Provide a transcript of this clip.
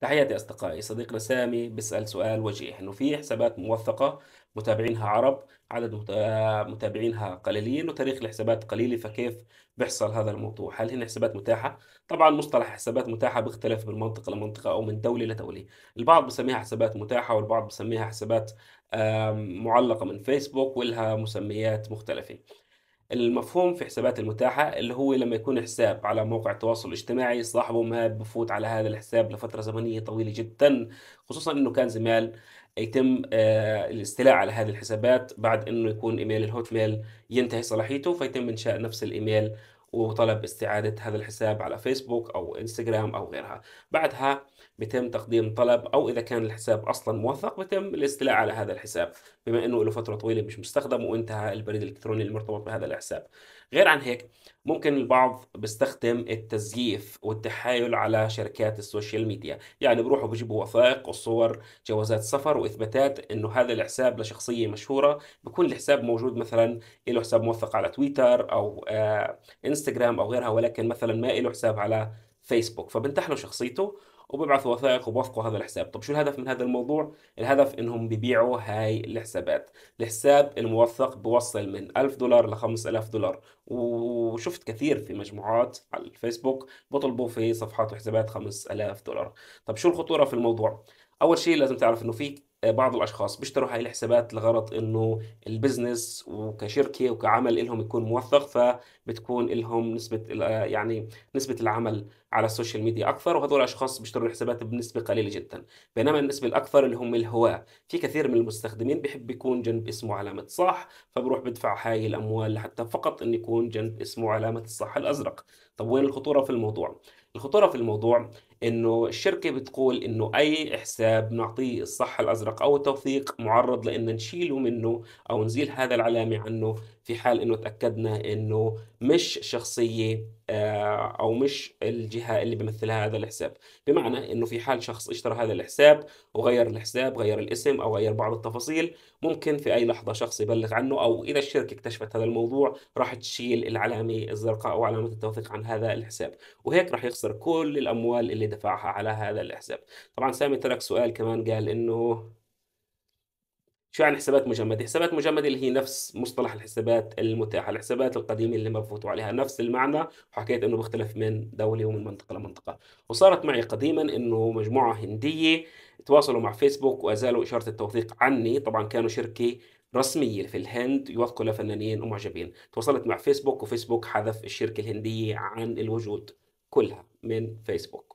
تحياتي أصدقائي صديقنا سامي بيسأل سؤال وجيه إنه في حسابات موثقة متابعينها عرب عدد متابعينها قليلين وتاريخ الحسابات قليلة فكيف بيحصل هذا الموضوع هل هن حسابات متاحة طبعا مصطلح حسابات متاحة بيختلف من منطقة لمنطقة أو من دولة لدولة البعض بسميها حسابات متاحة والبعض بسميها حسابات معلقة من فيسبوك ولها مسميات مختلفة المفهوم في حسابات المتاحة اللي هو لما يكون حساب على موقع التواصل الاجتماعي صاحبه ما بفوت على هذا الحساب لفترة زمنية طويلة جدا خصوصا انه كان زمان يتم آه، الاستيلاء على هذه الحسابات بعد انه يكون ايميل الهوت ميل ينتهي صلاحيته فيتم انشاء نفس الايميل وطلب استعادة هذا الحساب على فيسبوك أو إنستغرام أو غيرها بعدها بيتم تقديم طلب أو إذا كان الحساب أصلا موثق بيتم الاستيلاء على هذا الحساب بما أنه له فترة طويلة مش مستخدم وانتهى البريد الإلكتروني المرتبط بهذا الحساب غير عن هيك ممكن البعض بيستخدم التزييف والتحايل على شركات السوشيال ميديا يعني بروحوا بجيبوا وثائق وصور جوازات سفر واثباتات انه هذا الحساب لشخصيه مشهوره بكون الحساب موجود مثلا له حساب موثق على تويتر او آه انستغرام او غيرها ولكن مثلا ما له حساب على فيسبوك فبنتحلوا شخصيته وببعثوا وثائق وبوثقوا هذا الحساب طب شو الهدف من هذا الموضوع الهدف انهم بيبيعوا هاي الحسابات الحساب الموثق بوصل من 1000 دولار ل 5000 دولار وشفت كثير في مجموعات على الفيسبوك بطلبوا في صفحات وحسابات 5000 دولار طب شو الخطوره في الموضوع اول شيء لازم تعرف انه في آه، بعض الاشخاص بيشتروا هاي الحسابات لغرض انه البزنس وكشركه وكعمل لهم يكون موثق فبتكون لهم نسبه آه، يعني نسبه العمل على السوشيال ميديا اكثر وهذول الاشخاص بيشتروا الحسابات بنسبه قليله جدا بينما النسبه الاكثر اللي هم الهواه في كثير من المستخدمين بحب يكون جنب اسمه علامه صح فبروح بدفع هاي الاموال لحتى فقط ان يكون جنب اسمه علامه الصح الازرق طب وين الخطوره في الموضوع الخطوره في الموضوع انه الشركه بتقول انه اي حساب نعطيه الصح الازرق او التوثيق معرض لان نشيله منه او نزيل هذا العلامه عنه في حال انه تاكدنا انه مش شخصيه آه، او مش الجهه اللي بيمثلها هذا الحساب بمعنى انه في حال شخص اشترى هذا الحساب وغير الحساب غير الاسم او غير بعض التفاصيل ممكن في اي لحظه شخص يبلغ عنه او اذا الشركه اكتشفت هذا الموضوع راح تشيل العلامه الزرقاء او علامه التوثيق عن هذا الحساب وهيك راح يخسر كل الاموال اللي دفعها على هذا الحساب طبعا سامي ترك سؤال كمان قال انه شو يعني حسابات مجمدة؟ حسابات مجمدة اللي هي نفس مصطلح الحسابات المتاحة، الحسابات القديمة اللي ما بفوتوا عليها نفس المعنى وحكيت انه بيختلف من دولة ومن منطقة لمنطقة، وصارت معي قديما انه مجموعة هندية تواصلوا مع فيسبوك وازالوا اشارة التوثيق عني، طبعا كانوا شركة رسمية في الهند يوثقوا لفنانين ومعجبين، تواصلت مع فيسبوك وفيسبوك حذف الشركة الهندية عن الوجود كلها من فيسبوك.